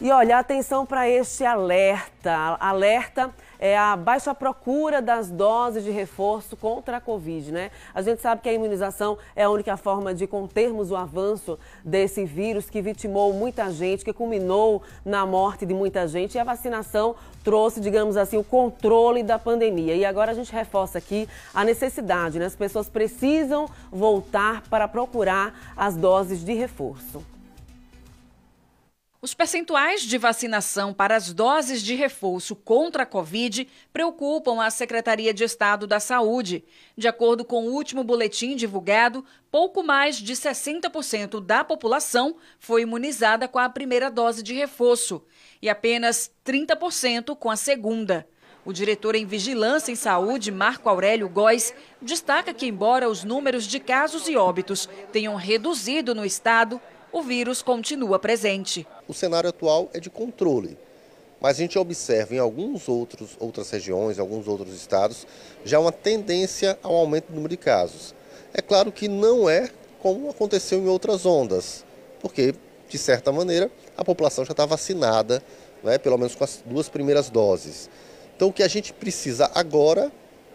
E olha, atenção para este alerta. Alerta é a baixa procura das doses de reforço contra a Covid, né? A gente sabe que a imunização é a única forma de contermos o avanço desse vírus que vitimou muita gente, que culminou na morte de muita gente. E a vacinação trouxe, digamos assim, o controle da pandemia. E agora a gente reforça aqui a necessidade, né? As pessoas precisam voltar para procurar as doses de reforço. Os percentuais de vacinação para as doses de reforço contra a Covid preocupam a Secretaria de Estado da Saúde. De acordo com o último boletim divulgado, pouco mais de 60% da população foi imunizada com a primeira dose de reforço e apenas 30% com a segunda. O diretor em Vigilância em Saúde, Marco Aurélio Góes, destaca que, embora os números de casos e óbitos tenham reduzido no estado, o vírus continua presente. O cenário atual é de controle. Mas a gente observa em alguns outros outras regiões, alguns outros estados, já uma tendência ao aumento do número de casos. É claro que não é como aconteceu em outras ondas, porque de certa maneira a população já está vacinada, né, pelo menos com as duas primeiras doses. Então o que a gente precisa agora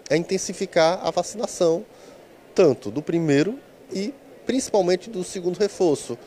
é intensificar a vacinação, tanto do primeiro e principalmente do segundo reforço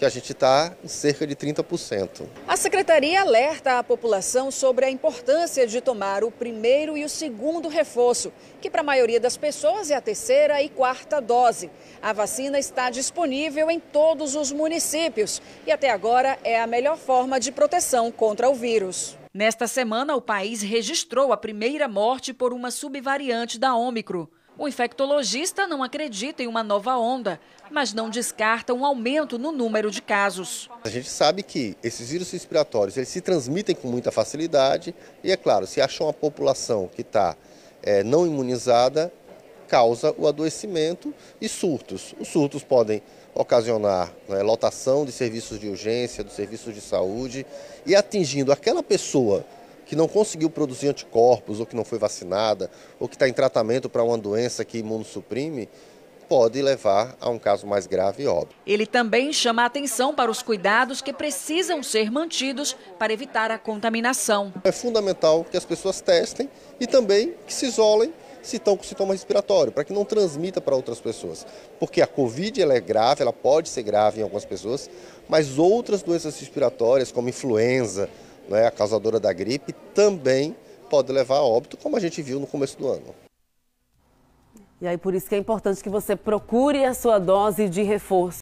que a gente está em cerca de 30%. A secretaria alerta a população sobre a importância de tomar o primeiro e o segundo reforço, que para a maioria das pessoas é a terceira e quarta dose. A vacina está disponível em todos os municípios e até agora é a melhor forma de proteção contra o vírus. Nesta semana, o país registrou a primeira morte por uma subvariante da Ômicron. O infectologista não acredita em uma nova onda, mas não descarta um aumento no número de casos. A gente sabe que esses vírus respiratórios eles se transmitem com muita facilidade e, é claro, se acham uma população que está é, não imunizada, causa o adoecimento e surtos. Os surtos podem ocasionar né, lotação de serviços de urgência, dos serviços de saúde e atingindo aquela pessoa que não conseguiu produzir anticorpos, ou que não foi vacinada, ou que está em tratamento para uma doença que imunossuprime, pode levar a um caso mais grave e óbvio. Ele também chama a atenção para os cuidados que precisam ser mantidos para evitar a contaminação. É fundamental que as pessoas testem e também que se isolem se estão com sintoma respiratório, para que não transmita para outras pessoas. Porque a Covid ela é grave, ela pode ser grave em algumas pessoas, mas outras doenças respiratórias, como influenza, né, a causadora da gripe, também pode levar a óbito, como a gente viu no começo do ano. E aí, por isso que é importante que você procure a sua dose de reforço.